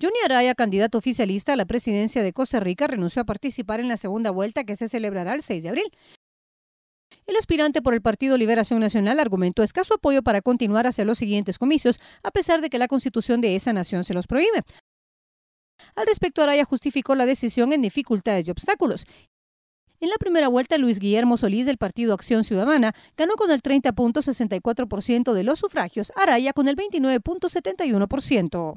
Johnny Araya, candidato oficialista a la presidencia de Costa Rica, renunció a participar en la segunda vuelta que se celebrará el 6 de abril. El aspirante por el Partido Liberación Nacional argumentó escaso apoyo para continuar hacia los siguientes comicios, a pesar de que la constitución de esa nación se los prohíbe. Al respecto, Araya justificó la decisión en dificultades y obstáculos. En la primera vuelta, Luis Guillermo Solís del Partido Acción Ciudadana ganó con el 30.64% de los sufragios, Araya con el 29.71%.